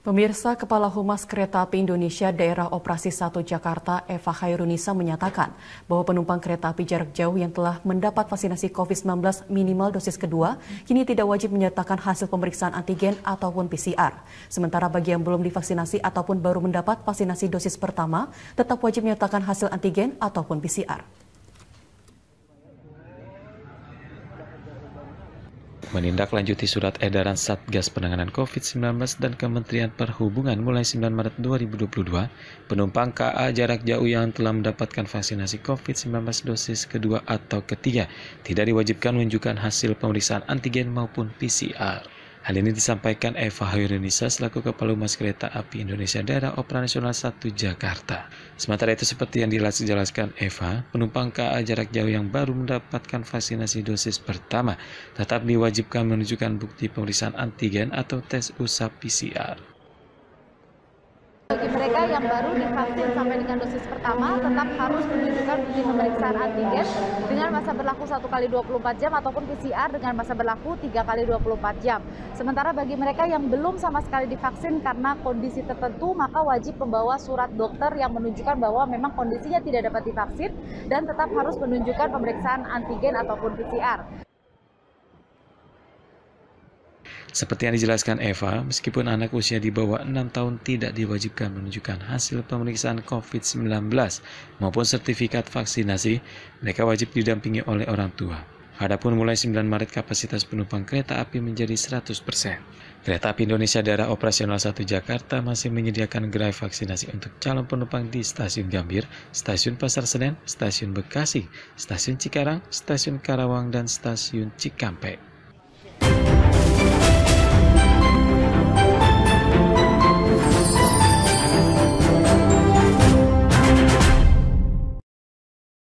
Pemirsa Kepala Humas Kereta Api Indonesia Daerah Operasi 1 Jakarta Eva Khairunisa menyatakan bahwa penumpang kereta api jarak jauh yang telah mendapat vaksinasi COVID-19 minimal dosis kedua kini tidak wajib menyertakan hasil pemeriksaan antigen ataupun PCR. Sementara bagi yang belum divaksinasi ataupun baru mendapat vaksinasi dosis pertama tetap wajib menyertakan hasil antigen ataupun PCR. menindaklanjuti surat edaran Satgas Penanganan COVID-19 dan Kementerian Perhubungan mulai 9 Maret 2022, penumpang KA jarak jauh yang telah mendapatkan vaksinasi COVID-19 dosis kedua atau ketiga tidak diwajibkan menunjukkan hasil pemeriksaan antigen maupun PCR. Hal ini disampaikan Eva Hoirunisa selaku Kepala Humas Kereta Api Indonesia Daerah Operasional 1 Jakarta. Sementara itu seperti yang dijelaskan Eva, penumpang KA jarak jauh yang baru mendapatkan vaksinasi dosis pertama tetap diwajibkan menunjukkan bukti pemeriksaan antigen atau tes usap PCR mereka yang baru divaksin sampai dengan dosis pertama tetap harus menunjukkan bukti pemeriksaan antigen dengan masa berlaku satu kali 24 jam ataupun PCR dengan masa berlaku tiga kali 24 jam. Sementara bagi mereka yang belum sama sekali divaksin karena kondisi tertentu maka wajib membawa surat dokter yang menunjukkan bahwa memang kondisinya tidak dapat divaksin dan tetap harus menunjukkan pemeriksaan antigen ataupun PCR. Seperti yang dijelaskan Eva, meskipun anak usia di bawah 6 tahun tidak diwajibkan menunjukkan hasil pemeriksaan COVID-19 maupun sertifikat vaksinasi, mereka wajib didampingi oleh orang tua. Adapun mulai 9 Maret kapasitas penumpang kereta api menjadi 100%. Kereta api Indonesia daerah operasional 1 Jakarta masih menyediakan gerai vaksinasi untuk calon penumpang di Stasiun Gambir, Stasiun Pasar Senen, Stasiun Bekasi, Stasiun Cikarang, Stasiun Karawang, dan Stasiun Cikampek.